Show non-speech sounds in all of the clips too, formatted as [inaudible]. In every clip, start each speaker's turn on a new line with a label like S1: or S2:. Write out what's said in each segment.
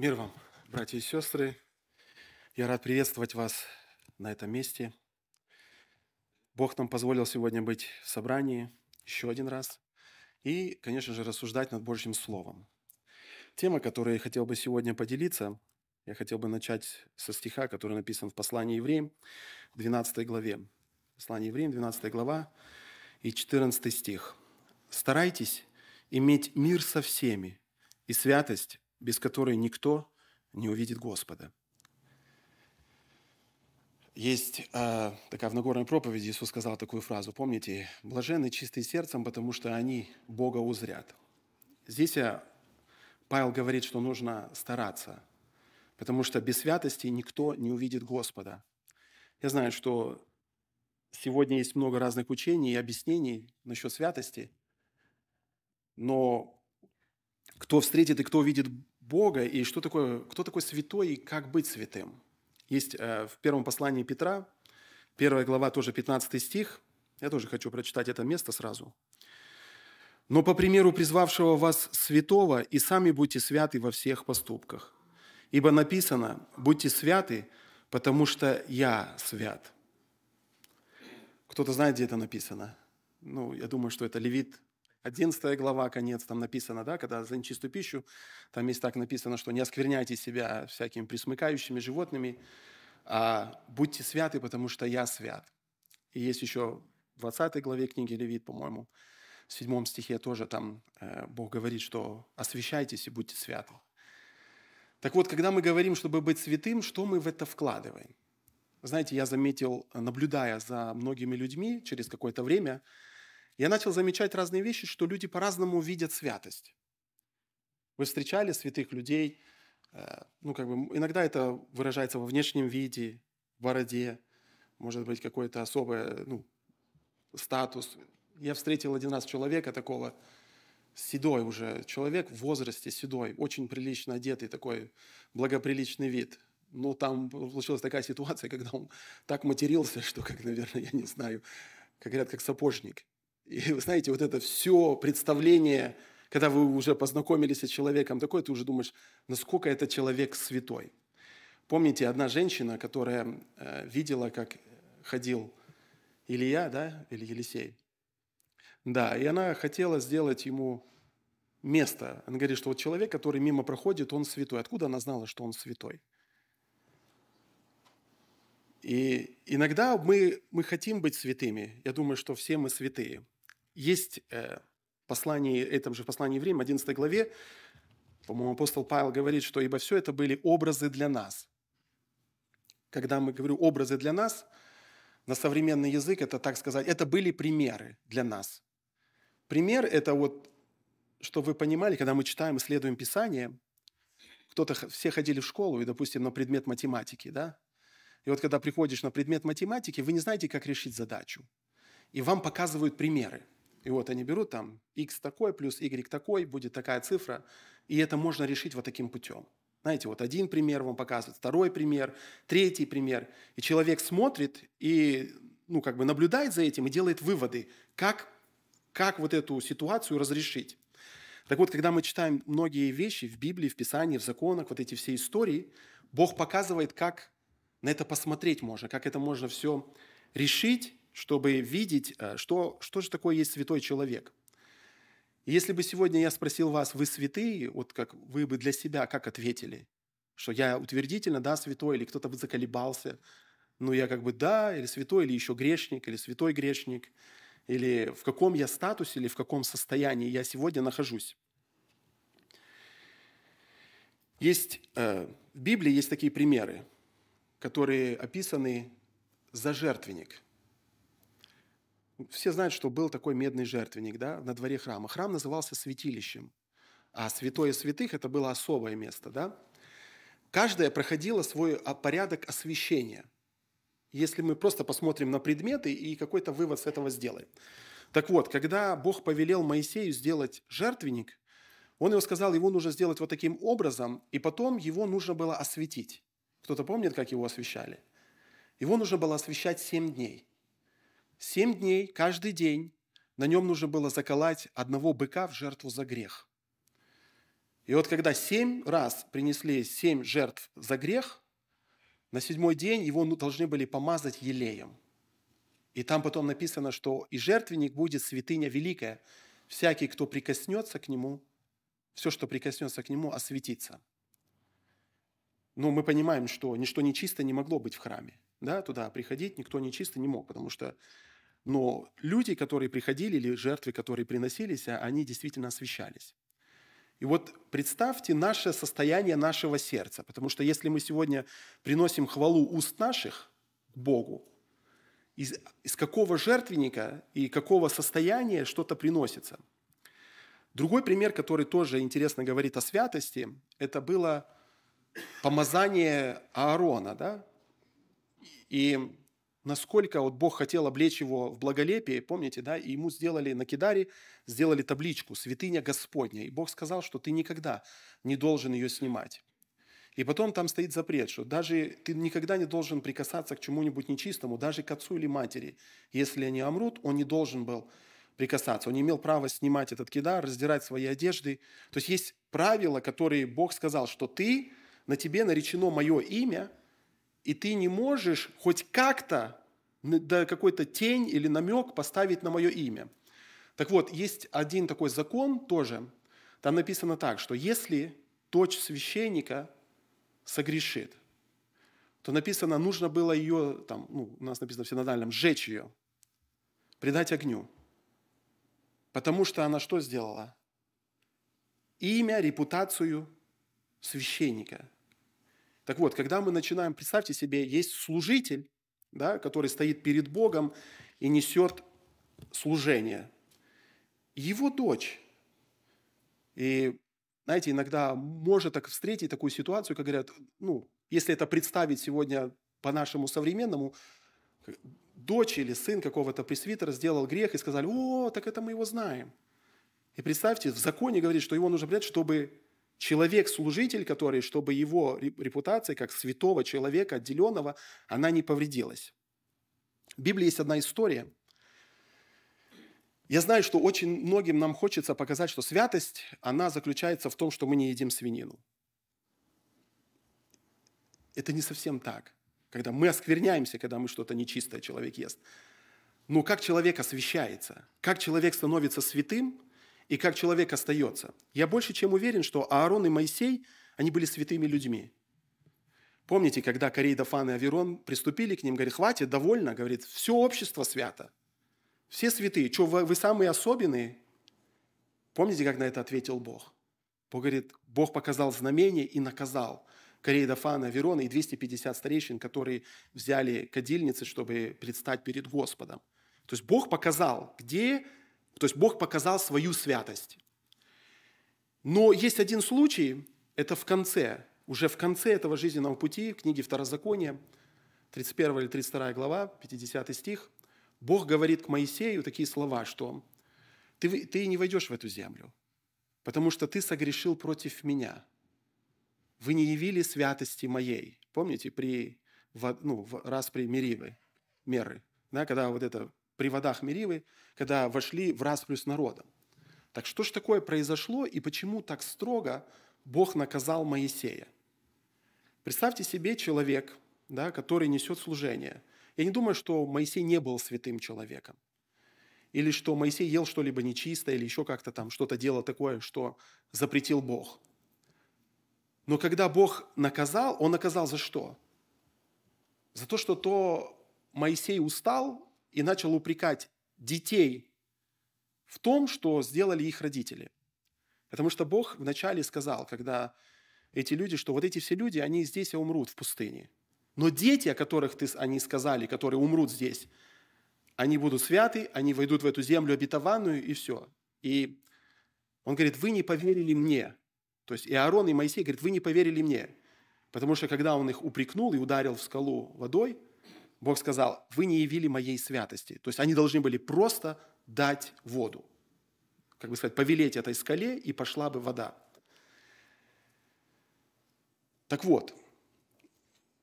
S1: Мир вам, братья и сестры. Я рад приветствовать вас на этом месте. Бог нам позволил сегодня быть в собрании еще один раз и, конечно же, рассуждать над Божьим Словом. Тема, которой я хотел бы сегодня поделиться, я хотел бы начать со стиха, который написан в послании евреям, 12 главе. Послание евреям, 12 глава и 14 стих. «Старайтесь иметь мир со всеми и святость, без которой никто не увидит Господа. Есть э, такая в Нагорной проповеди, Иисус сказал такую фразу, помните, «Блаженны чистые сердцем, потому что они Бога узрят». Здесь а, Павел говорит, что нужно стараться, потому что без святости никто не увидит Господа. Я знаю, что сегодня есть много разных учений и объяснений насчет святости, но кто встретит и кто увидит Бога и что такое, кто такой святой и как быть святым. Есть э, в первом послании Петра, первая глава, тоже 15 стих. Я тоже хочу прочитать это место сразу. «Но по примеру призвавшего вас святого, и сами будьте святы во всех поступках. Ибо написано, будьте святы, потому что я свят». Кто-то знает, где это написано? Ну, я думаю, что это Левит, 11 глава, конец, там написано, да, когда за нечистую пищу, там есть так написано, что не оскверняйте себя всякими присмыкающими животными, а будьте святы, потому что я свят. И есть еще в 20 главе книги Левит, по-моему, в 7 стихе тоже там э, Бог говорит, что освящайтесь и будьте святы. Так вот, когда мы говорим, чтобы быть святым, что мы в это вкладываем? Знаете, я заметил, наблюдая за многими людьми через какое-то время, я начал замечать разные вещи, что люди по-разному видят святость. Вы встречали святых людей, э, ну, как бы, иногда это выражается во внешнем виде, бороде, может быть, какой-то особый ну, статус. Я встретил один раз человека такого, седой уже человек в возрасте, седой, очень прилично одетый, такой благоприличный вид. Но ну, там получилась такая ситуация, [laughs] когда он так матерился, что, как, наверное, я не знаю, как говорят, как сапожник – и вы знаете, вот это все представление, когда вы уже познакомились с человеком такое, ты уже думаешь, насколько этот человек святой. Помните, одна женщина, которая э, видела, как ходил Илья, да, или Елисей. Да, и она хотела сделать ему место. Она говорит, что вот человек, который мимо проходит, он святой. Откуда она знала, что он святой? И иногда мы, мы хотим быть святыми. Я думаю, что все мы святые – есть э, послании, э, этом же послании Евреям, 11 главе, по-моему, апостол Павел говорит, что «ибо все это были образы для нас». Когда мы говорю «образы для нас», на современный язык это, так сказать, это были примеры для нас. Пример – это вот, чтобы вы понимали, когда мы читаем, и следуем Писание, кто-то, все ходили в школу, и, допустим, на предмет математики, да? И вот когда приходишь на предмет математики, вы не знаете, как решить задачу. И вам показывают примеры – и вот они берут там x такой плюс y такой, будет такая цифра, и это можно решить вот таким путем. Знаете, вот один пример вам показывает, второй пример, третий пример. И человек смотрит и ну, как бы наблюдает за этим и делает выводы, как, как вот эту ситуацию разрешить. Так вот, когда мы читаем многие вещи в Библии, в Писании, в законах, вот эти все истории, Бог показывает, как на это посмотреть можно, как это можно все решить чтобы видеть, э, что, что же такое есть святой человек. если бы сегодня я спросил вас, вы святые, вот как вы бы для себя как ответили? Что я утвердительно, да, святой, или кто-то бы заколебался, ну я как бы да, или святой, или еще грешник, или святой грешник, или в каком я статусе, или в каком состоянии я сегодня нахожусь. Есть, э, в Библии есть такие примеры, которые описаны за жертвенник – все знают, что был такой медный жертвенник да, на дворе храма. Храм назывался святилищем, а святое святых – это было особое место. Да? Каждая проходила свой а, порядок освящения, если мы просто посмотрим на предметы и какой-то вывод с этого сделаем. Так вот, когда Бог повелел Моисею сделать жертвенник, он его сказал, его нужно сделать вот таким образом, и потом его нужно было осветить. Кто-то помнит, как его освещали? Его нужно было освещать семь дней – Семь дней, каждый день, на нем нужно было заколоть одного быка в жертву за грех. И вот когда семь раз принесли семь жертв за грех, на седьмой день его ну, должны были помазать елеем. И там потом написано, что и жертвенник будет святыня великая. Всякий, кто прикоснется к нему, все, что прикоснется к нему, осветится. Но мы понимаем, что ничто нечисто не могло быть в храме. Да, туда приходить никто нечисто не мог, потому что но люди, которые приходили, или жертвы, которые приносились, а они действительно освещались. И вот представьте наше состояние нашего сердца, потому что если мы сегодня приносим хвалу уст наших Богу, из, из какого жертвенника и какого состояния что-то приносится. Другой пример, который тоже интересно говорит о святости, это было помазание Аарона. Да? И насколько вот Бог хотел облечь его в благолепие, помните, да, и ему сделали на Кидаре, сделали табличку «Святыня Господня», и Бог сказал, что ты никогда не должен ее снимать. И потом там стоит запрет, что даже ты никогда не должен прикасаться к чему-нибудь нечистому, даже к отцу или матери. Если они омрут, он не должен был прикасаться. Он не имел права снимать этот кидар, раздирать свои одежды. То есть есть правила, которые Бог сказал, что ты, на тебе наречено мое имя – и ты не можешь хоть как-то да, какой-то тень или намек поставить на мое имя. Так вот, есть один такой закон тоже. Там написано так, что если дочь священника согрешит, то написано, нужно было ее, там, ну, у нас написано в синодальном, сжечь ее, предать огню. Потому что она что сделала? Имя, репутацию священника – так вот, когда мы начинаем, представьте себе, есть служитель, да, который стоит перед Богом и несет служение. Его дочь. И, знаете, иногда может так встретить такую ситуацию, как говорят, ну, если это представить сегодня по-нашему современному, дочь или сын какого-то пресвитера сделал грех и сказали, о, так это мы его знаем. И представьте, в законе говорит, что его нужно принять, чтобы человек-служитель, который, чтобы его репутация как святого человека, отделенного, она не повредилась. В Библии есть одна история. Я знаю, что очень многим нам хочется показать, что святость, она заключается в том, что мы не едим свинину. Это не совсем так. Когда мы оскверняемся, когда мы что-то нечистое человек ест. Но как человек освещается, как человек становится святым – и как человек остается. Я больше чем уверен, что Аарон и Моисей, они были святыми людьми. Помните, когда Корей, Дафан и Аверон приступили к ним, говорит, хватит, довольно, говорит, все общество свято. Все святые, что вы, вы самые особенные? Помните, как на это ответил Бог? Бог говорит, Бог показал знамение и наказал Корей, Дафана, Аверона и 250 старейшин, которые взяли кадильницы, чтобы предстать перед Господом. То есть Бог показал, где то есть Бог показал свою святость. Но есть один случай, это в конце, уже в конце этого жизненного пути, в книге Второзакония, 31 или 32 глава, 50 стих, Бог говорит к Моисею такие слова, что «Ты, ты не войдешь в эту землю, потому что ты согрешил против меня. Вы не явили святости моей». Помните, при, ну, раз при Меривы, меры, да, когда вот это при водах Меривы, когда вошли в распри с народом. Так что же такое произошло и почему так строго Бог наказал Моисея? Представьте себе человек, да, который несет служение. Я не думаю, что Моисей не был святым человеком. Или что Моисей ел что-либо нечистое, или еще как-то там что-то делал такое, что запретил Бог. Но когда Бог наказал, Он наказал за что? За то, что то Моисей устал и начал упрекать детей в том, что сделали их родители. Потому что Бог вначале сказал, когда эти люди, что вот эти все люди, они здесь и умрут в пустыне. Но дети, о которых ты, они сказали, которые умрут здесь, они будут святы, они войдут в эту землю обетованную, и все. И он говорит, вы не поверили мне. То есть и Аарон, и Моисей говорят, вы не поверили мне. Потому что когда он их упрекнул и ударил в скалу водой – Бог сказал, вы не явили моей святости. То есть они должны были просто дать воду. Как бы сказать, повелеть этой скале, и пошла бы вода. Так вот,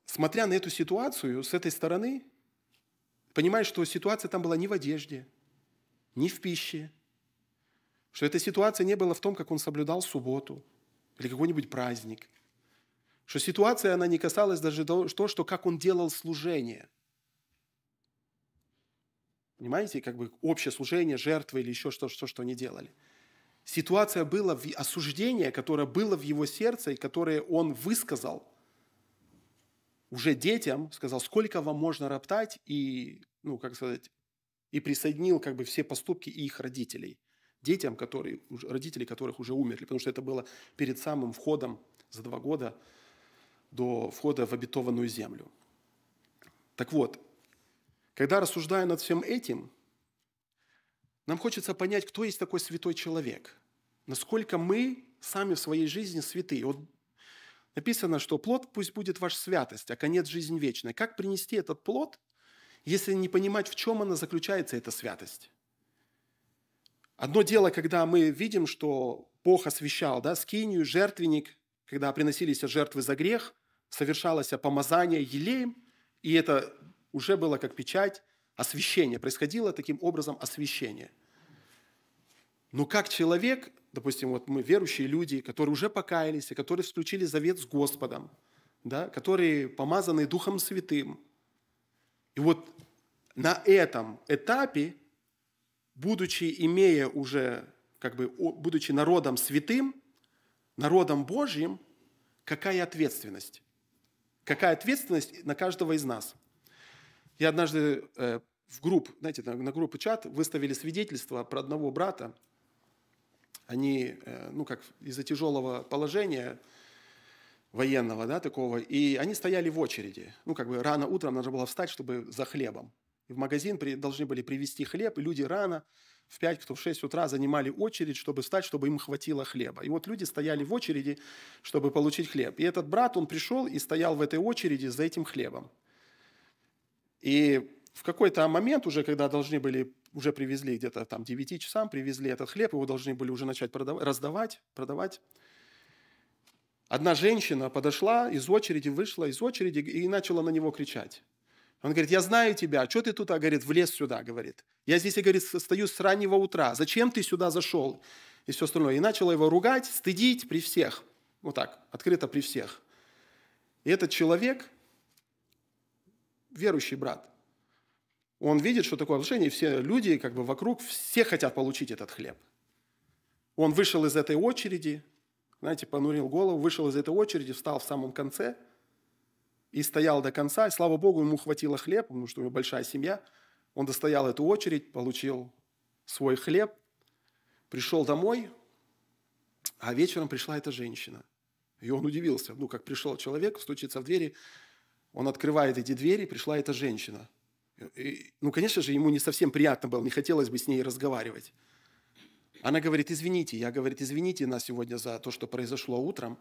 S1: смотря на эту ситуацию с этой стороны, понимаешь, что ситуация там была не в одежде, не в пище, что эта ситуация не была в том, как он соблюдал субботу или какой-нибудь праздник, что ситуация, она не касалась даже того, что как он делал служение – Понимаете, как бы общее служение, жертвы или еще что-то, что, они делали. Ситуация была, в осуждение, которое было в его сердце и которое он высказал уже детям, сказал, сколько вам можно роптать и, ну, как сказать, и присоединил как бы все поступки их родителей, детям, которые, родители которых уже умерли, потому что это было перед самым входом за два года до входа в обетованную землю. Так вот, когда рассуждая над всем этим, нам хочется понять, кто есть такой святой человек, насколько мы сами в своей жизни святые. Вот написано, что плод пусть будет ваша святость, а конец – жизнь вечная. Как принести этот плод, если не понимать, в чем она заключается, эта святость? Одно дело, когда мы видим, что Бог освящал, да, скинию, жертвенник, когда приносились жертвы за грех, совершалось помазание елеем, и это уже было как печать, освещение. Происходило таким образом освещение. Но как человек, допустим, вот мы верующие люди, которые уже покаялись, и которые включили завет с Господом, да, которые помазаны Духом Святым. И вот на этом этапе, будучи имея уже, как бы, будучи народом святым, народом Божьим, какая ответственность? Какая ответственность на каждого из нас – я однажды э, в групп, знаете, на, группу чат выставили свидетельство про одного брата. Они, э, ну как, из-за тяжелого положения военного, да, такого, и они стояли в очереди. Ну, как бы рано утром нужно было встать, чтобы за хлебом. И в магазин при, должны были привезти хлеб, и люди рано, в 5, кто в 6 утра занимали очередь, чтобы встать, чтобы им хватило хлеба. И вот люди стояли в очереди, чтобы получить хлеб. И этот брат, он пришел и стоял в этой очереди за этим хлебом. И в какой-то момент уже, когда должны были, уже привезли где-то там 9 часам, привезли этот хлеб, его должны были уже начать продавать, раздавать, продавать. Одна женщина подошла из очереди, вышла из очереди и начала на него кричать. Он говорит, я знаю тебя, а что ты тут, а, говорит, влез сюда, говорит. Я здесь, говорит, стою с раннего утра, зачем ты сюда зашел? И все остальное. И начала его ругать, стыдить при всех. Вот так, открыто при всех. И этот человек, верующий брат. Он видит, что такое отношение, и все люди как бы вокруг, все хотят получить этот хлеб. Он вышел из этой очереди, знаете, понурил голову, вышел из этой очереди, встал в самом конце и стоял до конца. И, слава Богу, ему хватило хлеба, потому что у него большая семья. Он достоял эту очередь, получил свой хлеб, пришел домой, а вечером пришла эта женщина. И он удивился, ну, как пришел человек, стучится в двери, он открывает эти двери, пришла эта женщина. И, ну, конечно же, ему не совсем приятно было, не хотелось бы с ней разговаривать. Она говорит, извините, я, говорит, извините нас сегодня за то, что произошло утром.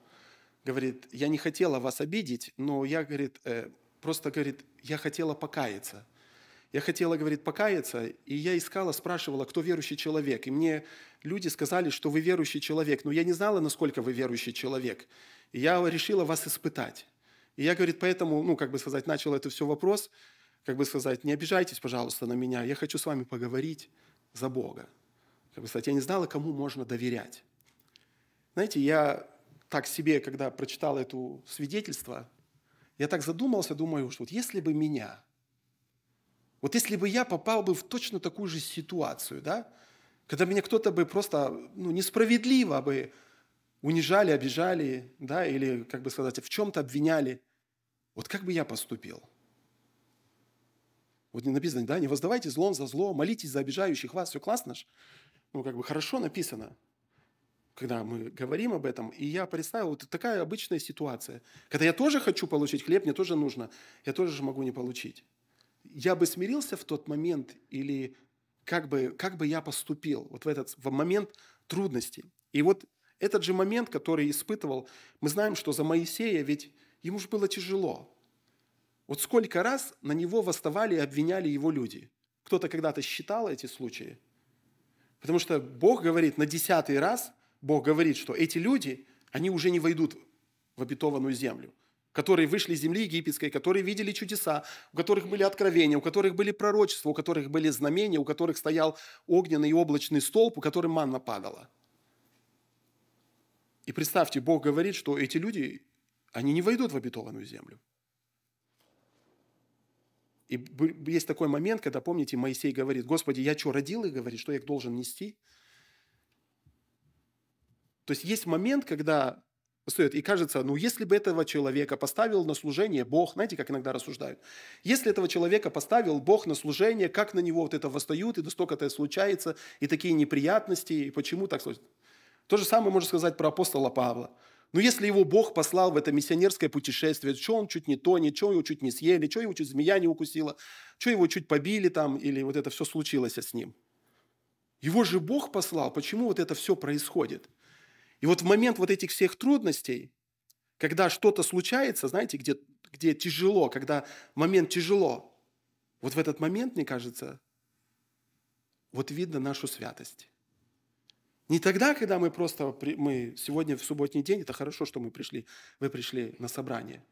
S1: Говорит, я не хотела вас обидеть, но я, говорит, э, просто, говорит, я хотела покаяться. Я хотела, говорит, покаяться, и я искала, спрашивала, кто верующий человек. И мне люди сказали, что вы верующий человек, но я не знала, насколько вы верующий человек. И я решила вас испытать. И я, говорит, поэтому, ну, как бы сказать, начал это все вопрос, как бы сказать, не обижайтесь, пожалуйста, на меня, я хочу с вами поговорить за Бога. Как бы сказать, я не знала, кому можно доверять. Знаете, я так себе, когда прочитал это свидетельство, я так задумался, думаю, что вот если бы меня, вот если бы я попал бы в точно такую же ситуацию, да, когда меня кто-то бы просто ну, несправедливо бы унижали, обижали, да, или, как бы сказать, в чем-то обвиняли, вот как бы я поступил? Вот не написано, да, не воздавайте злом за зло, молитесь за обижающих вас, все классно ж. Ну, как бы хорошо написано, когда мы говорим об этом. И я представил, вот такая обычная ситуация. Когда я тоже хочу получить хлеб, мне тоже нужно, я тоже же могу не получить. Я бы смирился в тот момент или как бы, как бы я поступил вот в этот в момент трудности. И вот этот же момент, который испытывал, мы знаем, что за Моисея ведь Ему же было тяжело. Вот сколько раз на него восставали и обвиняли его люди. Кто-то когда-то считал эти случаи. Потому что Бог говорит, на десятый раз Бог говорит, что эти люди, они уже не войдут в обетованную землю которые вышли из земли египетской, которые видели чудеса, у которых были откровения, у которых были пророчества, у которых были знамения, у которых стоял огненный и облачный столб, у которых манна падала. И представьте, Бог говорит, что эти люди они не войдут в обетованную землю. И есть такой момент, когда, помните, Моисей говорит, «Господи, я что, родил их?» Говорит, что я их должен нести? То есть есть момент, когда стоит, и кажется, ну если бы этого человека поставил на служение Бог, знаете, как иногда рассуждают, если этого человека поставил Бог на служение, как на него вот это восстают, и да столько-то случается, и такие неприятности, и почему так случится. То же самое можно сказать про апостола Павла – но «Ну, если его Бог послал в это миссионерское путешествие, что он чуть не тонет, что его чуть не съели, что его чуть змея не укусила, что его чуть побили там, или вот это все случилось с ним. Его же Бог послал, почему вот это все происходит? И вот в момент вот этих всех трудностей, когда что-то случается, знаете, где, где тяжело, когда момент тяжело, вот в этот момент, мне кажется, вот видно нашу святость. Не тогда, когда мы просто, при... мы сегодня в субботний день, это хорошо, что мы пришли, вы пришли на собрание.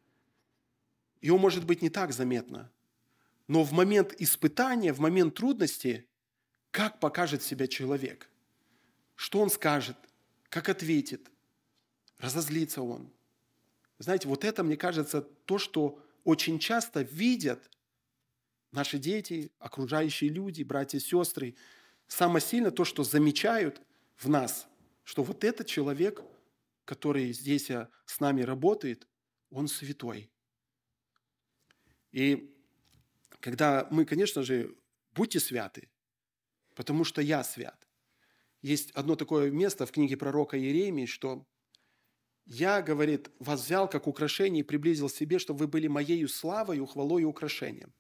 S1: Ее может быть не так заметно. Но в момент испытания, в момент трудности, как покажет себя человек? Что он скажет? Как ответит? Разозлится он? Знаете, вот это, мне кажется, то, что очень часто видят наши дети, окружающие люди, братья сестры. Самое сильное то, что замечают – в нас, что вот этот человек, который здесь э, с нами работает, он святой. И когда мы, конечно же, будьте святы, потому что я свят. Есть одно такое место в книге пророка Иеремии, что «Я, говорит, вас взял как украшение и приблизил себе, чтобы вы были моею славой, хвалой и украшением».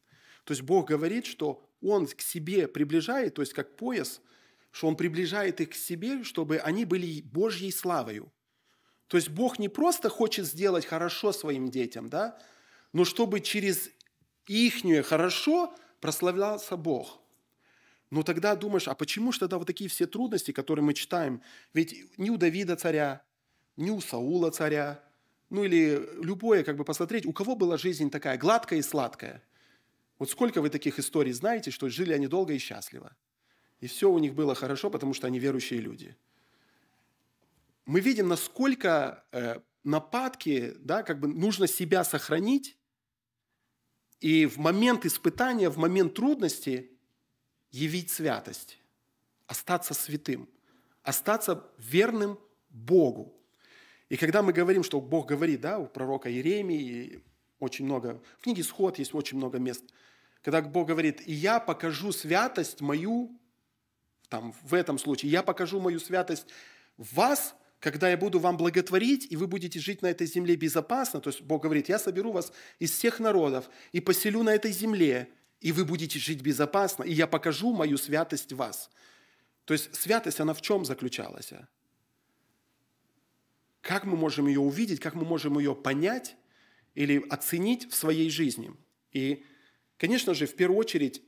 S1: То есть Бог говорит, что Он к себе приближает, то есть как пояс – что Он приближает их к себе, чтобы они были Божьей славою. То есть Бог не просто хочет сделать хорошо своим детям, да, но чтобы через ихнее хорошо прославлялся Бог. Но тогда думаешь, а почему же тогда вот такие все трудности, которые мы читаем? Ведь ни у Давида царя, ни у Саула царя, ну или любое, как бы посмотреть, у кого была жизнь такая гладкая и сладкая? Вот сколько вы таких историй знаете, что жили они долго и счастливо – и все у них было хорошо, потому что они верующие люди. Мы видим, насколько э, нападки, да, как бы нужно себя сохранить, и в момент испытания, в момент трудности явить святость, остаться святым, остаться верным Богу. И когда мы говорим, что Бог говорит, да, у пророка Иеремии очень много, в книге «Сход» есть очень много мест, когда Бог говорит, «И я покажу святость мою там, в этом случае. Я покажу мою святость в вас, когда я буду вам благотворить, и вы будете жить на этой земле безопасно. То есть Бог говорит, я соберу вас из всех народов и поселю на этой земле, и вы будете жить безопасно, и я покажу мою святость в вас. То есть святость, она в чем заключалась? Как мы можем ее увидеть, как мы можем ее понять или оценить в своей жизни? И, конечно же, в первую очередь,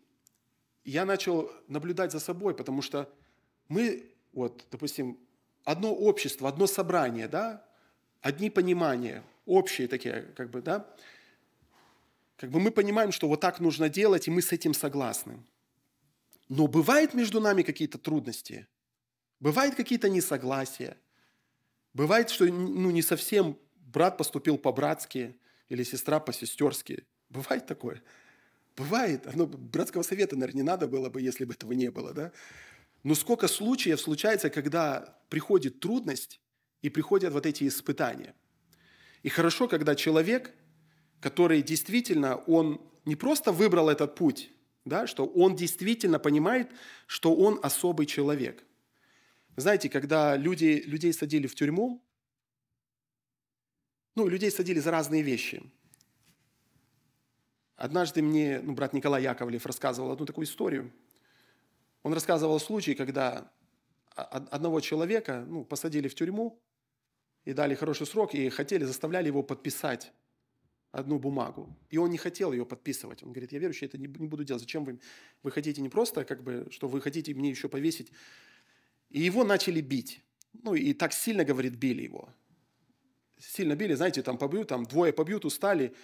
S1: я начал наблюдать за собой, потому что мы, вот, допустим, одно общество, одно собрание, да, одни понимания, общие такие, как бы, да, как бы мы понимаем, что вот так нужно делать, и мы с этим согласны. Но бывают между нами какие-то трудности, бывают какие-то несогласия, бывает, что ну, не совсем брат поступил по-братски или сестра по-сестерски. Бывает такое. Бывает, оно, ну, братского совета, наверное, не надо было бы, если бы этого не было, да? Но сколько случаев случается, когда приходит трудность и приходят вот эти испытания. И хорошо, когда человек, который действительно, он не просто выбрал этот путь, да, что он действительно понимает, что он особый человек. Знаете, когда люди, людей садили в тюрьму, ну, людей садили за разные вещи – Однажды мне ну, брат Николай Яковлев рассказывал одну такую историю. Он рассказывал случай, когда одного человека ну, посадили в тюрьму и дали хороший срок, и хотели, заставляли его подписать одну бумагу. И он не хотел ее подписывать. Он говорит, я верующий, это не, не буду делать. Зачем вы, вы хотите не просто, как бы, что вы хотите мне еще повесить? И его начали бить. Ну и так сильно, говорит, били его. Сильно били, знаете, там побьют, там двое побьют, устали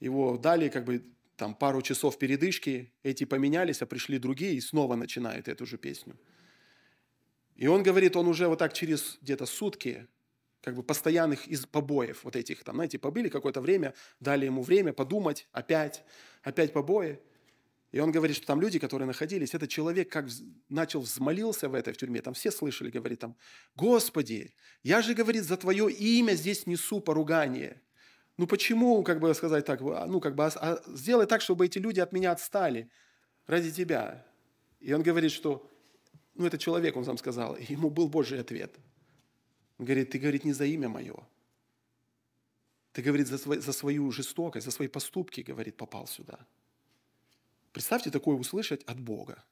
S1: его дали как бы там пару часов передышки, эти поменялись, а пришли другие и снова начинают эту же песню. И он говорит, он уже вот так через где-то сутки как бы постоянных из побоев вот этих, там, знаете, побили какое-то время, дали ему время подумать, опять, опять побои. И он говорит, что там люди, которые находились, этот человек как начал взмолился в этой в тюрьме, там все слышали, говорит там, «Господи, я же, говорит, за Твое имя здесь несу поругание» ну почему, как бы сказать так, а, ну как бы а, а, сделай так, чтобы эти люди от меня отстали ради тебя. И он говорит, что, ну это человек, он сам сказал, и ему был Божий ответ. Он говорит, ты, говорит, не за имя мое. Ты, говорит, за, свой, за свою жестокость, за свои поступки, говорит, попал сюда. Представьте такое услышать от Бога.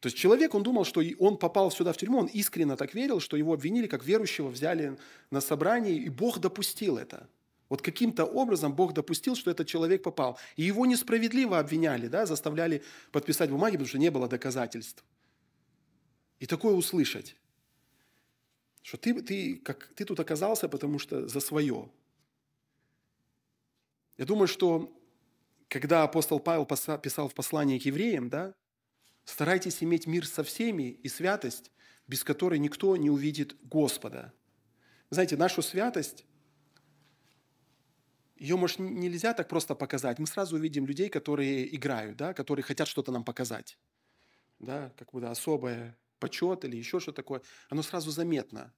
S1: То есть человек, он думал, что он попал сюда в тюрьму, он искренне так верил, что его обвинили, как верующего взяли на собрание, и Бог допустил это. Вот каким-то образом Бог допустил, что этот человек попал. И его несправедливо обвиняли, да, заставляли подписать бумаги, потому что не было доказательств. И такое услышать, что ты, ты, как, ты тут оказался, потому что за свое. Я думаю, что когда апостол Павел писал в послании к евреям, да, Старайтесь иметь мир со всеми и святость, без которой никто не увидит Господа. Знаете, нашу святость, ее, может, нельзя так просто показать. Мы сразу увидим людей, которые играют, да, которые хотят что-то нам показать. Да, как бы да, особое почет или еще что такое. Оно сразу заметно.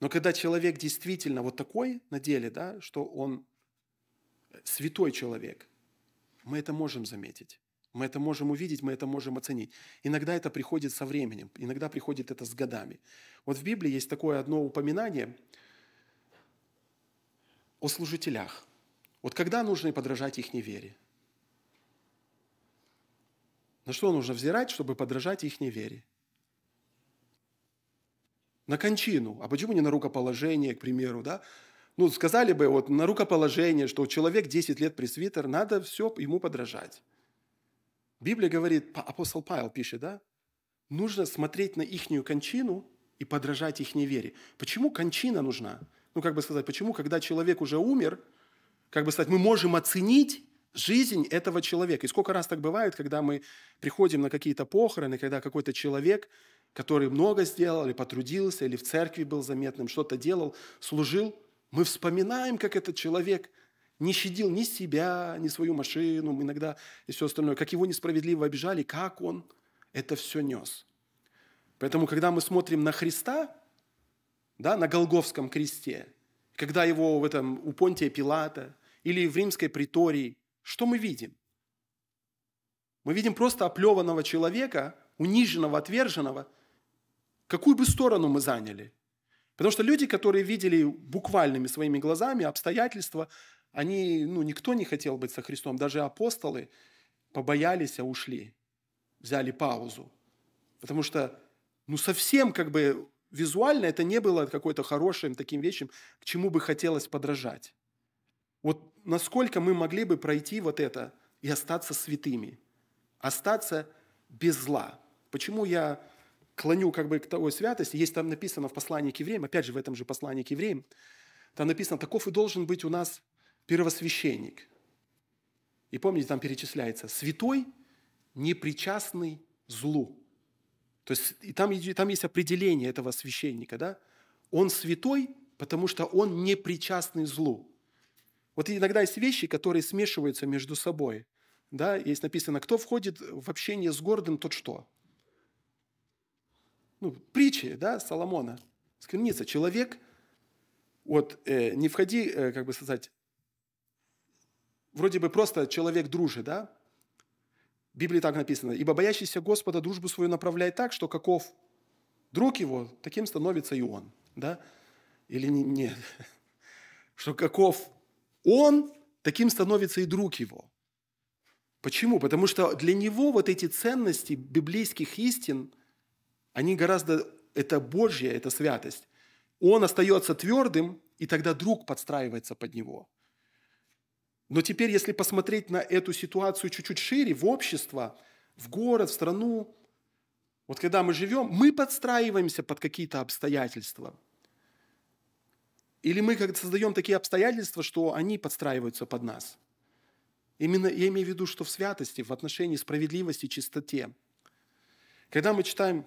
S1: Но когда человек действительно вот такой на деле, да, что он э, святой человек, мы это можем заметить. Мы это можем увидеть, мы это можем оценить. Иногда это приходит со временем, иногда приходит это с годами. Вот в Библии есть такое одно упоминание о служителях. Вот когда нужно подражать их невере? На что нужно взирать, чтобы подражать их невере? На кончину. А почему не на рукоположение, к примеру, да? Ну, сказали бы, вот на рукоположение, что человек 10 лет пресвитер, надо все ему подражать. Библия говорит, апостол Павел пишет, да? Нужно смотреть на ихнюю кончину и подражать их вере. Почему кончина нужна? Ну, как бы сказать, почему, когда человек уже умер, как бы сказать, мы можем оценить жизнь этого человека. И сколько раз так бывает, когда мы приходим на какие-то похороны, когда какой-то человек, который много сделал, или потрудился, или в церкви был заметным, что-то делал, служил, мы вспоминаем, как этот человек – не щадил ни себя, ни свою машину, иногда и все остальное, как его несправедливо обижали, как он это все нес. Поэтому, когда мы смотрим на Христа, да, на Голговском кресте, когда его в этом, у Понтия Пилата или в римской притории, что мы видим? Мы видим просто оплеванного человека, униженного, отверженного, какую бы сторону мы заняли. Потому что люди, которые видели буквальными своими глазами обстоятельства, они, ну, никто не хотел быть со Христом, даже апостолы побоялись, а ушли, взяли паузу. Потому что, ну, совсем как бы визуально это не было какой-то хорошим таким вещем к чему бы хотелось подражать. Вот насколько мы могли бы пройти вот это и остаться святыми, остаться без зла. Почему я клоню как бы к такой святости? Есть там написано в послании к евреям, опять же в этом же послании к евреям, там написано, таков и должен быть у нас первосвященник. И помните, там перечисляется святой, непричастный злу. То есть и там, там есть определение этого священника, да? Он святой, потому что он непричастный злу. Вот иногда есть вещи, которые смешиваются между собой. Да? Есть написано, кто входит в общение с гордым, тот что? Ну, притчи да, Соломона. Скверница. Человек, вот, э, не входи, э, как бы сказать, вроде бы просто человек дружит, да? В Библии так написано. «Ибо боящийся Господа дружбу свою направляет так, что каков друг его, таким становится и он». Да? Или не, нет? [laughs] Что каков он, таким становится и друг его. Почему? Потому что для него вот эти ценности библейских истин, они гораздо, это Божье, это святость. Он остается твердым, и тогда друг подстраивается под него – но теперь, если посмотреть на эту ситуацию чуть-чуть шире, в общество, в город, в страну, вот когда мы живем, мы подстраиваемся под какие-то обстоятельства. Или мы как создаем такие обстоятельства, что они подстраиваются под нас. Именно я имею в виду, что в святости, в отношении справедливости, чистоте. Когда мы читаем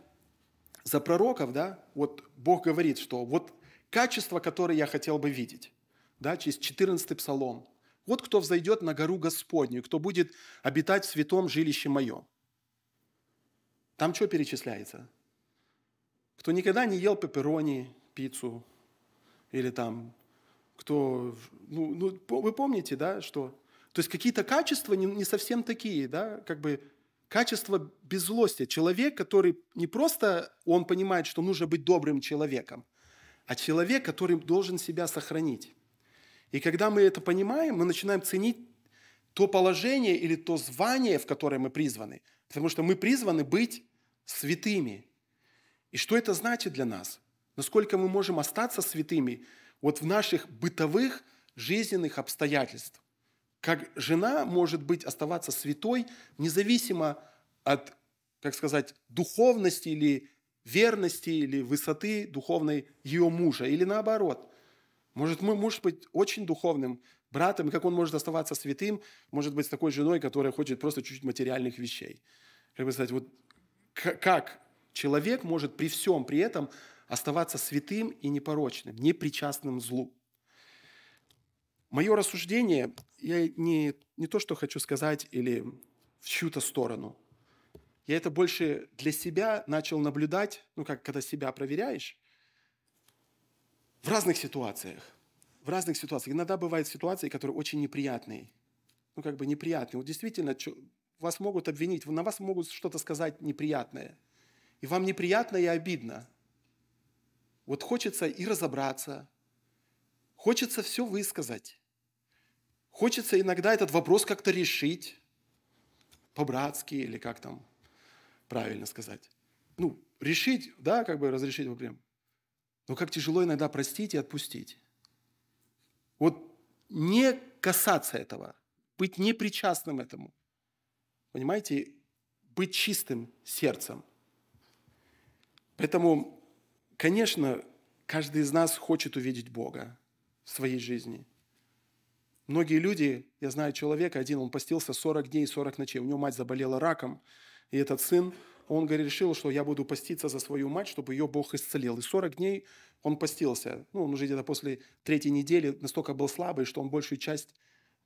S1: за пророков, да, вот Бог говорит, что вот качество, которое я хотел бы видеть, да, через 14 псалом – вот кто взойдет на гору Господню, кто будет обитать в святом жилище моем. Там что перечисляется? Кто никогда не ел пепперони, пиццу, или там, кто... Ну, ну, вы помните, да, что... То есть какие-то качества не, не совсем такие, да, как бы качество беззлостия. Человек, который не просто он понимает, что нужно быть добрым человеком, а человек, который должен себя сохранить. И когда мы это понимаем, мы начинаем ценить то положение или то звание, в которое мы призваны. Потому что мы призваны быть святыми. И что это значит для нас? Насколько мы можем остаться святыми вот в наших бытовых жизненных обстоятельствах? Как жена может быть оставаться святой, независимо от, как сказать, духовности или верности или высоты духовной ее мужа, или наоборот. Может, мой муж быть очень духовным братом, и как он может оставаться святым, может быть, с такой женой, которая хочет просто чуть-чуть материальных вещей. Как бы сказать, вот как человек может при всем при этом оставаться святым и непорочным, непричастным злу. Мое рассуждение, я не, не то, что хочу сказать или в чью-то сторону. Я это больше для себя начал наблюдать, ну, как когда себя проверяешь, в разных ситуациях. В разных ситуациях. Иногда бывают ситуации, которые очень неприятные. Ну, как бы неприятные. Вот действительно, вас могут обвинить, на вас могут что-то сказать неприятное. И вам неприятно и обидно. Вот хочется и разобраться, хочется все высказать, хочется иногда этот вопрос как-то решить по-братски или как там правильно сказать. Ну, решить, да, как бы разрешить проблему. Но как тяжело иногда простить и отпустить. Вот не касаться этого, быть непричастным этому. Понимаете? Быть чистым сердцем. Поэтому, конечно, каждый из нас хочет увидеть Бога в своей жизни. Многие люди, я знаю человека, один, он постился 40 дней и 40 ночей, у него мать заболела раком, и этот сын, он говорит, решил, что я буду поститься за свою мать, чтобы ее Бог исцелил. И 40 дней он постился. Ну, он уже где-то после третьей недели настолько был слабый, что он большую часть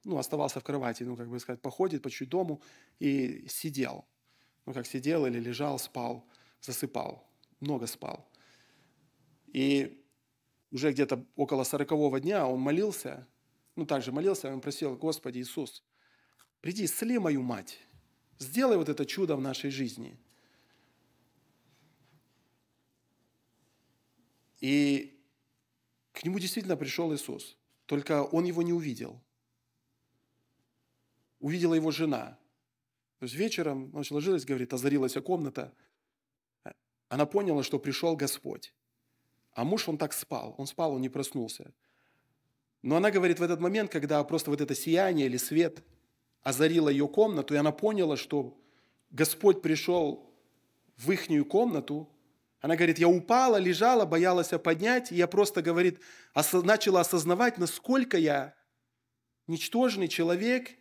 S1: ну, оставался в кровати, ну, как бы сказать, походит по чуть дому и сидел. Ну, как сидел или лежал, спал, засыпал, много спал. И уже где-то около сорокового дня он молился, ну, также молился, он просил, «Господи Иисус, приди, исцели мою мать, сделай вот это чудо в нашей жизни». И к нему действительно пришел Иисус, только он его не увидел. Увидела его жена. То есть вечером она ложилась, говорит, озарилась комната. Она поняла, что пришел Господь. А муж, он так спал. Он спал, он не проснулся. Но она говорит, в этот момент, когда просто вот это сияние или свет озарило ее комнату, и она поняла, что Господь пришел в ихнюю комнату, она говорит, я упала, лежала, боялась поднять, и я просто, говорит, осо- начала осознавать, насколько я ничтожный человек,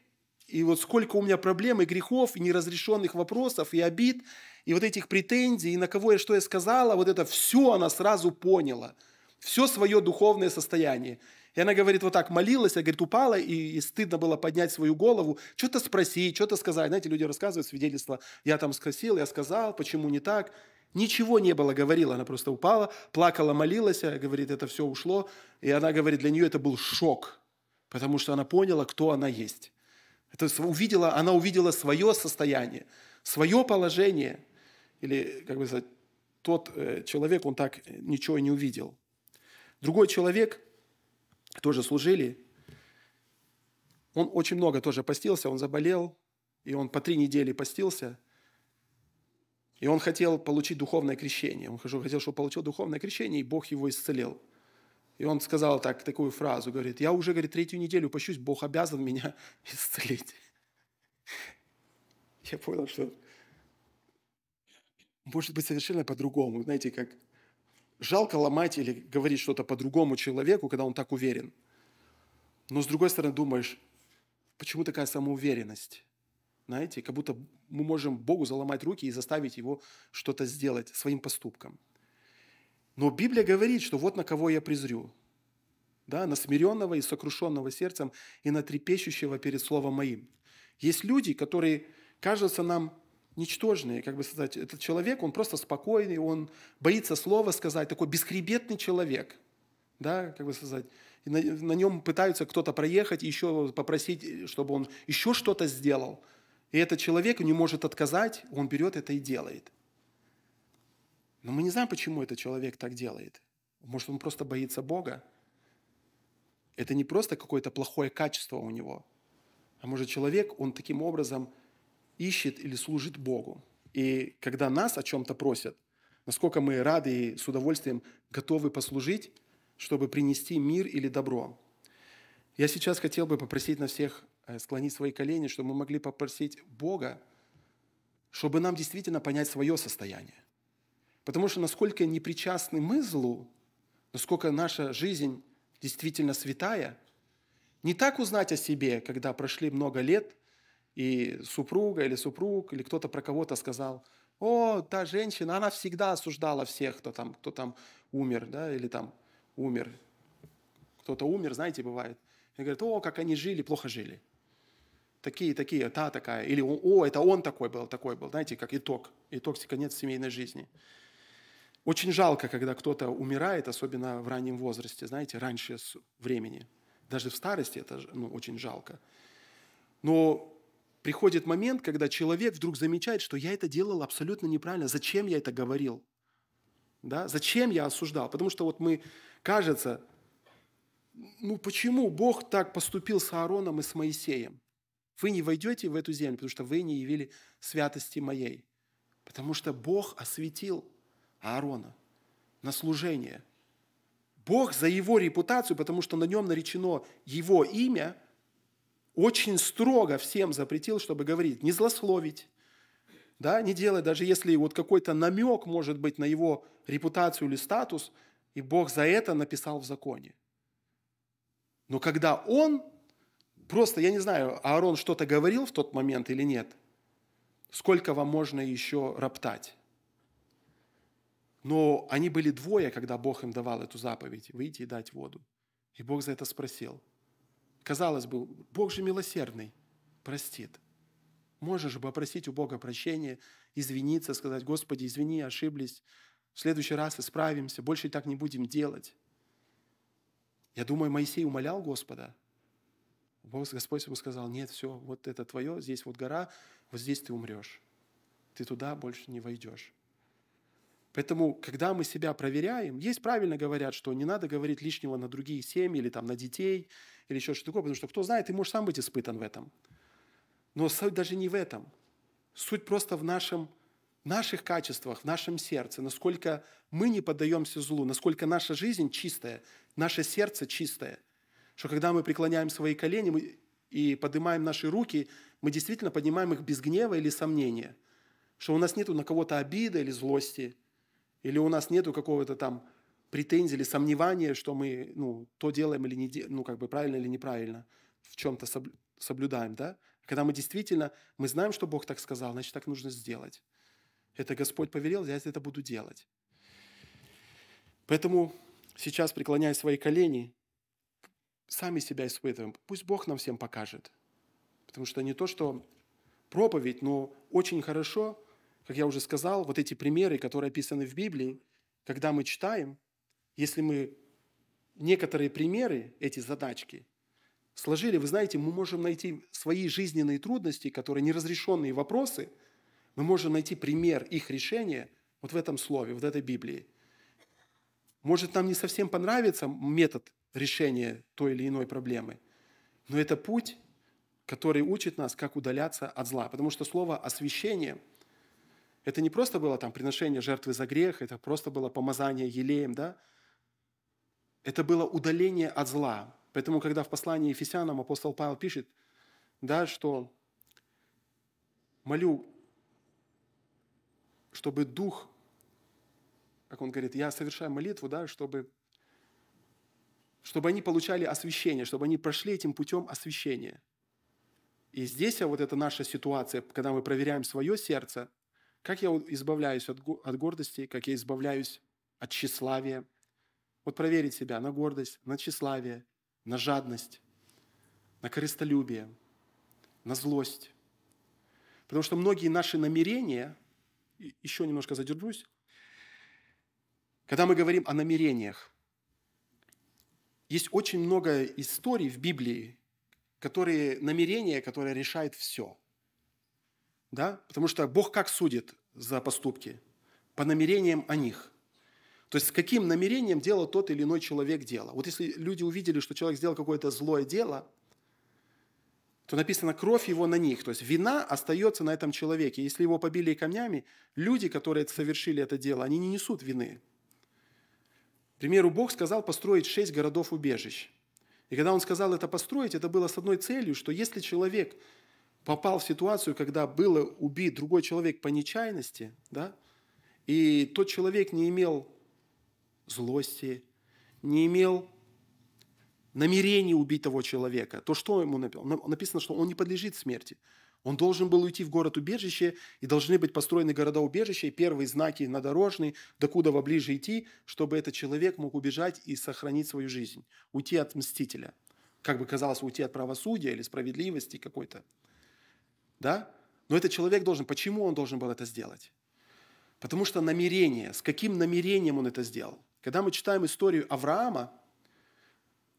S1: и вот сколько у меня проблем и грехов, и неразрешенных вопросов, и обид, и вот этих претензий, и на кого я что я сказала, вот это все она сразу поняла. Все свое духовное состояние. И она говорит, вот так молилась, она говорит, упала, и, и стыдно было поднять свою голову, что-то спросить, что-то сказать. Знаете, люди рассказывают свидетельства, я там спросил, я сказал, почему не так. Ничего не было, говорила, она просто упала, плакала, молилась, э, говорит, это все ушло. И она говорит, для нее это был шок, потому что она поняла, кто она есть. Это увидела, она увидела свое состояние, свое положение. Или, как бы сказать, тот э, человек, он так э, ничего не увидел. Другой человек, тоже служили, он очень много тоже постился, он заболел, и он по три недели постился – и он хотел получить духовное крещение. Он хотел, чтобы получил духовное крещение, и Бог его исцелил. И он сказал так, такую фразу, говорит, я уже, говорит, третью неделю пощусь, Бог обязан меня [laughs] исцелить. [laughs] Я понял, что может быть совершенно по-другому. Знаете, как жалко ломать или говорить что-то по-другому человеку, когда он так уверен. Но с другой стороны думаешь, почему такая самоуверенность? Знаете, как будто мы можем Богу заломать руки и заставить его что-то сделать своим поступком. Но Библия говорит, что вот на кого я презрю. Да, на смиренного и сокрушенного сердцем и на трепещущего перед словом моим. Есть люди, которые кажутся нам ничтожные, как бы сказать, этот человек, он просто спокойный, он боится слова сказать, такой бесхребетный человек, да, как бы сказать, и на, на нем пытаются кто-то проехать еще попросить, чтобы он еще что-то сделал – и этот человек не может отказать, он берет это и делает. Но мы не знаем, почему этот человек так делает. Может, он просто боится Бога? Это не просто какое-то плохое качество у него. А может, человек, он таким образом ищет или служит Богу. И когда нас о чем-то просят, насколько мы рады и с удовольствием готовы послужить, чтобы принести мир или добро. Я сейчас хотел бы попросить на всех Э, склонить свои колени, чтобы мы могли попросить Бога, чтобы нам действительно понять свое состояние. Потому что насколько непричастны мы злу, насколько наша жизнь действительно святая, не так узнать о себе, когда прошли много лет, и супруга или супруг, или кто-то про кого-то сказал, о, та женщина, она всегда осуждала всех, кто там, кто там умер, да, или там умер. Кто-то умер, знаете, бывает. И говорят, о, как они жили, плохо жили такие, такие, та такая, или о, это он такой был, такой был, знаете, как итог, итог, конец семейной жизни. Очень жалко, когда кто-то умирает, особенно в раннем возрасте, знаете, раньше времени. Даже в старости это ну, очень жалко. Но приходит момент, когда человек вдруг замечает, что я это делал абсолютно неправильно. Зачем я это говорил? Да? Зачем я осуждал? Потому что вот мы, кажется, ну почему Бог так поступил с Аароном и с Моисеем? Вы не войдете в эту землю, потому что вы не явили святости моей. Потому что Бог осветил Аарона на служение. Бог за его репутацию, потому что на нем наречено его имя, очень строго всем запретил, чтобы говорить, не злословить, да, не делать, даже если вот какой-то намек может быть на его репутацию или статус, и Бог за это написал в законе. Но когда он Просто, я не знаю, Аарон что-то говорил в тот момент или нет. Сколько вам можно еще роптать? Но они были двое, когда Бог им давал эту заповедь – выйти и дать воду. И Бог за это спросил. Казалось бы, Бог же милосердный, простит. Можешь попросить у Бога прощения, извиниться, сказать, «Господи, извини, ошиблись, в следующий раз исправимся, больше так не будем делать». Я думаю, Моисей умолял Господа – Господь ему сказал, нет, все, вот это твое, здесь вот гора, вот здесь ты умрешь. Ты туда больше не войдешь. Поэтому, когда мы себя проверяем, есть правильно говорят, что не надо говорить лишнего на другие семьи или там на детей, или еще что-то такое, потому что кто знает, ты можешь сам быть испытан в этом. Но суть даже не в этом. Суть просто в нашем наших качествах, в нашем сердце, насколько мы не поддаемся злу, насколько наша жизнь чистая, наше сердце чистое. Что когда мы преклоняем свои колени и поднимаем наши руки, мы действительно поднимаем их без гнева или сомнения. Что у нас нету на кого-то обиды или злости, или у нас нету какого-то там претензии или сомневания, что мы ну, то делаем или не делаем, ну, как бы правильно или неправильно, в чем-то соблюдаем, да? Когда мы действительно, мы знаем, что Бог так сказал, значит, так нужно сделать. Это Господь повелел, я это буду делать. Поэтому сейчас преклоняя свои колени сами себя испытываем. Пусть Бог нам всем покажет. Потому что не то, что проповедь, но очень хорошо, как я уже сказал, вот эти примеры, которые описаны в Библии, когда мы читаем, если мы некоторые примеры, эти задачки, сложили, вы знаете, мы можем найти свои жизненные трудности, которые неразрешенные вопросы, мы можем найти пример их решения вот в этом слове, вот в этой Библии. Может, нам не совсем понравится метод решение той или иной проблемы. Но это путь, который учит нас, как удаляться от зла. Потому что слово «освящение» – это не просто было там приношение жертвы за грех, это просто было помазание елеем, да? Это было удаление от зла. Поэтому, когда в послании Ефесянам апостол Павел пишет, да, что «молю, чтобы Дух, как он говорит, я совершаю молитву, да, чтобы чтобы они получали освещение, чтобы они прошли этим путем освящения. И здесь вот эта наша ситуация, когда мы проверяем свое сердце, как я избавляюсь от, от гордости, как я избавляюсь от тщеславия. Вот проверить себя на гордость, на тщеславие, на жадность, на корыстолюбие, на злость. Потому что многие наши намерения, еще немножко задержусь, когда мы говорим о намерениях, есть очень много историй в Библии, которые, намерение, которое решает все. Да? Потому что Бог как судит за поступки? По намерениям о них. То есть с каким намерением делал тот или иной человек дело. Вот если люди увидели, что человек сделал какое-то злое дело, то написано «кровь его на них». То есть вина остается на этом человеке. Если его побили камнями, люди, которые совершили это дело, они не несут вины. К примеру, Бог сказал построить шесть городов-убежищ. И когда Он сказал это построить, это было с одной целью, что если человек попал в ситуацию, когда был убит другой человек по нечаянности, да, и тот человек не имел злости, не имел намерения убить того человека, то что ему написано? Написано, что он не подлежит смерти. Он должен был уйти в город-убежище, и должны быть построены города-убежища, и первые знаки на дорожной, докуда во ближе идти, чтобы этот человек мог убежать и сохранить свою жизнь, уйти от мстителя. Как бы казалось, уйти от правосудия или справедливости какой-то. Да? Но этот человек должен, почему он должен был это сделать? Потому что намерение, с каким намерением он это сделал? Когда мы читаем историю Авраама,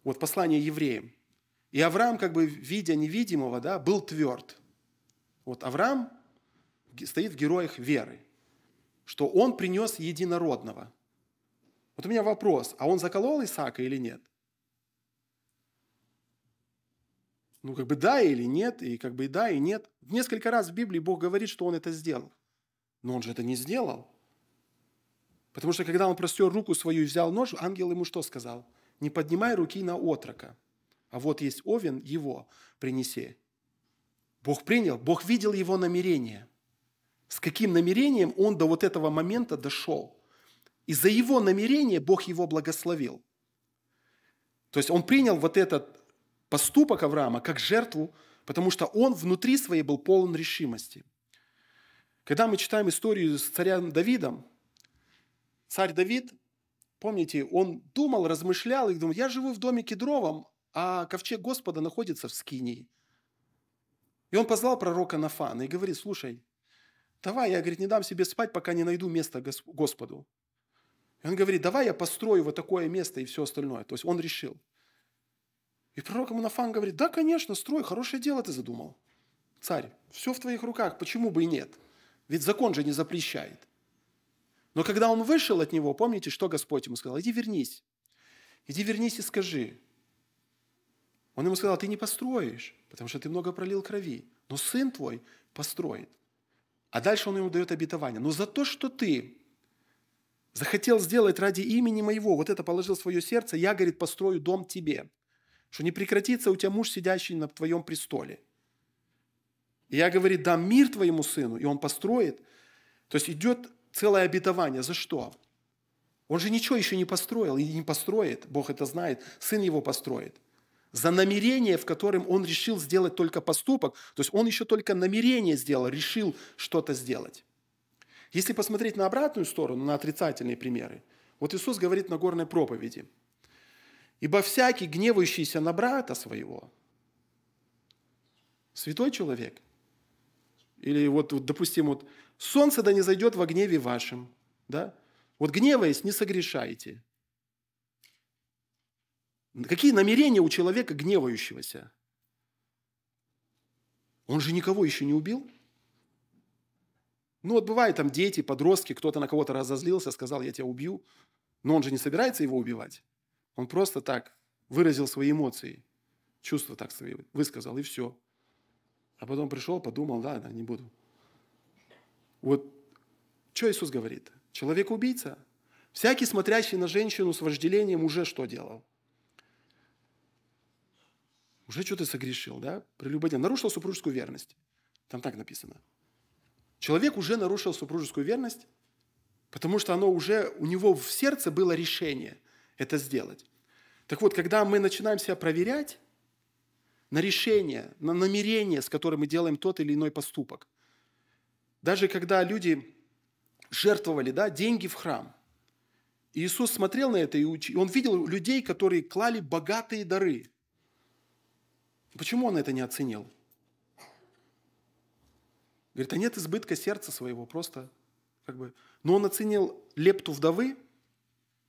S1: вот послание евреям, и Авраам, как бы видя невидимого, да, был тверд – вот Авраам стоит в героях веры, что он принес единородного. Вот у меня вопрос, а он заколол Исаака или нет? Ну, как бы да или нет, и как бы и да, и нет. Несколько раз в Библии Бог говорит, что он это сделал. Но он же это не сделал. Потому что когда он простер руку свою и взял нож, ангел ему что сказал? Не поднимай руки на отрока, а вот есть овен его, принеси. Бог принял, Бог видел его намерение. С каким намерением он до вот этого момента дошел. И за его намерение Бог его благословил. То есть он принял вот этот поступок Авраама как жертву, потому что он внутри своей был полон решимости. Когда мы читаем историю с царем Давидом, царь Давид, помните, он думал, размышлял и думал, я живу в доме кедровом, а ковчег Господа находится в Скинии. И он позвал пророка Нафана и говорит, слушай, давай, я, говорит, не дам себе спать, пока не найду место Господу. И он говорит, давай я построю вот такое место и все остальное. То есть он решил. И пророк ему Нафан говорит, да, конечно, строй, хорошее дело ты задумал. Царь, все в твоих руках, почему бы и нет? Ведь закон же не запрещает. Но когда он вышел от него, помните, что Господь ему сказал? Иди вернись. Иди вернись и скажи, он ему сказал, ты не построишь, потому что ты много пролил крови, но сын твой построит. А дальше он ему дает обетование. Но за то, что ты захотел сделать ради имени моего, вот это положил в свое сердце, я, говорит, построю дом тебе, что не прекратится у тебя муж, сидящий на твоем престоле. И я, говорит, дам мир твоему сыну, и он построит. То есть идет целое обетование. За что? Он же ничего еще не построил и не построит. Бог это знает. Сын его построит за намерение, в котором он решил сделать только поступок. То есть он еще только намерение сделал, решил что-то сделать. Если посмотреть на обратную сторону, на отрицательные примеры, вот Иисус говорит на горной проповеди, «Ибо всякий, гневающийся на брата своего, святой человек, или вот, вот допустим, вот солнце да не зайдет во гневе вашем, да? Вот гневаясь, не согрешайте. Какие намерения у человека гневающегося? Он же никого еще не убил. Ну вот бывает там дети, подростки, кто-то на кого-то разозлился, сказал, я тебя убью. Но он же не собирается его убивать. Он просто так выразил свои эмоции, чувства так свои высказал, и все. А потом пришел, подумал, да, да, не буду. Вот что Иисус говорит? Человек-убийца. Всякий, смотрящий на женщину с вожделением, уже что делал? Уже что-то согрешил, да? Прелюбодел. Нарушил супружескую верность. Там так написано. Человек уже нарушил супружескую верность, потому что оно уже, у него в сердце было решение это сделать. Так вот, когда мы начинаем себя проверять на решение, на намерение, с которым мы делаем тот или иной поступок, даже когда люди жертвовали да, деньги в храм, Иисус смотрел на это, и он видел людей, которые клали богатые дары – Почему он это не оценил? Говорит, а нет избытка сердца своего, просто как бы... Но он оценил лепту вдовы.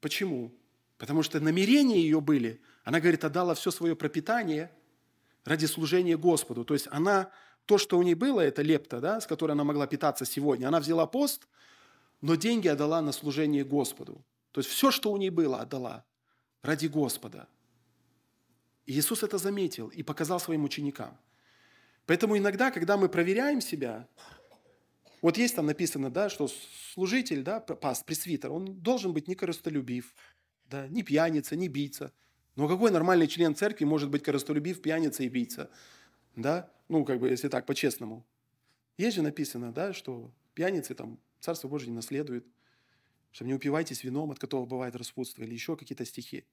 S1: Почему? Потому что намерения ее были. Она, говорит, отдала все свое пропитание ради служения Господу. То есть она, то, что у нее было, это лепта, да, с которой она могла питаться сегодня, она взяла пост, но деньги отдала на служение Господу. То есть все, что у нее было, отдала ради Господа – Иисус это заметил и показал своим ученикам. Поэтому иногда, когда мы проверяем себя, вот есть там написано, да, что служитель, да, пас, пресвитер, он должен быть не корыстолюбив, да, не пьяница, не бийца. Но какой нормальный член церкви может быть корыстолюбив, пьяница и бийца? Да? Ну, как бы, если так, по-честному. Есть же написано, да, что пьяницы там Царство Божье не наследует, что не упивайтесь вином, от которого бывает распутство, или еще какие-то стихи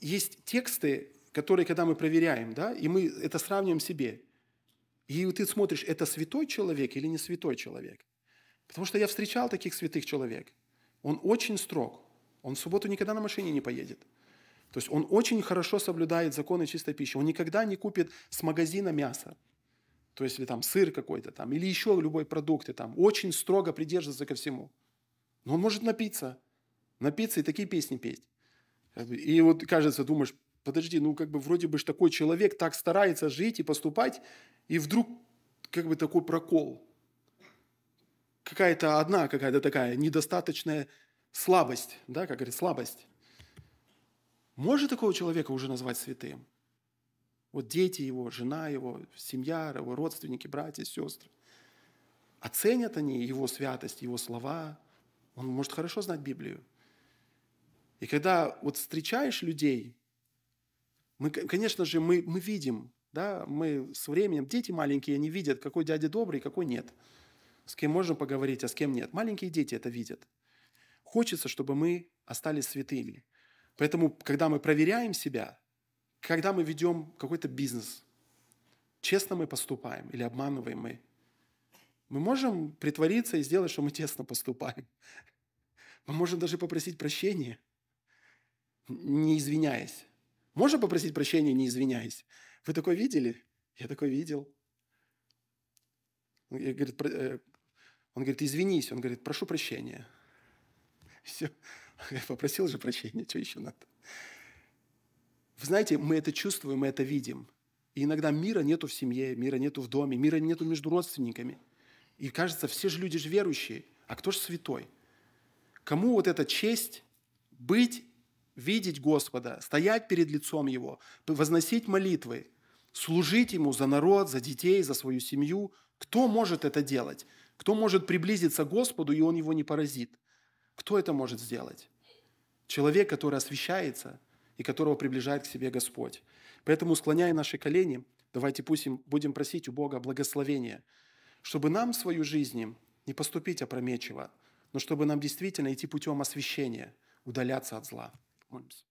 S1: есть тексты, которые, когда мы проверяем, да, и мы это сравниваем себе, и ты смотришь, это святой человек или не святой человек. Потому что я встречал таких святых человек. Он очень строг. Он в субботу никогда на машине не поедет. То есть он очень хорошо соблюдает законы чистой пищи. Он никогда не купит с магазина мясо. То есть, или там сыр какой-то, там, или еще любой продукт, и там, очень строго придерживается ко всему. Но он может напиться. Напиться и такие песни петь. И вот кажется, думаешь, подожди, ну как бы вроде бы ж такой человек так старается жить и поступать, и вдруг как бы такой прокол. Какая-то одна, какая-то такая недостаточная слабость, да, как говорится, слабость. может такого человека уже назвать святым? Вот дети его, жена его, семья, его родственники, братья, сестры. Оценят они его святость, его слова. Он может хорошо знать Библию – и когда вот встречаешь людей, мы, конечно же, мы, мы видим, да, мы с временем, дети маленькие, они видят, какой дядя добрый, какой нет. С кем можно поговорить, а с кем нет. Маленькие дети это видят. Хочется, чтобы мы остались святыми. Поэтому, когда мы проверяем себя, когда мы ведем какой-то бизнес, честно мы поступаем или обманываем мы, мы можем притвориться и сделать, что мы честно поступаем. Мы можем даже попросить прощения – не извиняясь. Можно попросить прощения, не извиняясь? Вы такое видели? Я такое видел. Он говорит, э, он говорит, извинись. Он говорит, прошу прощения. Все. Я попросил же прощения, что еще надо? Вы знаете, мы это чувствуем, мы это видим. И иногда мира нету в семье, мира нету в доме, мира нету между родственниками. И кажется, все же люди же верующие. А кто же святой? Кому вот эта честь быть видеть Господа, стоять перед лицом Его, возносить молитвы, служить Ему за народ, за детей, за свою семью. Кто может это делать? Кто может приблизиться к Господу, и Он его не поразит? Кто это может сделать? Человек, который освещается и которого приближает к себе Господь. Поэтому, склоняя наши колени, давайте пусть будем просить у Бога благословения, чтобы нам в свою жизнь не поступить опрометчиво, но чтобы нам действительно идти путем освящения, удаляться от зла. uns.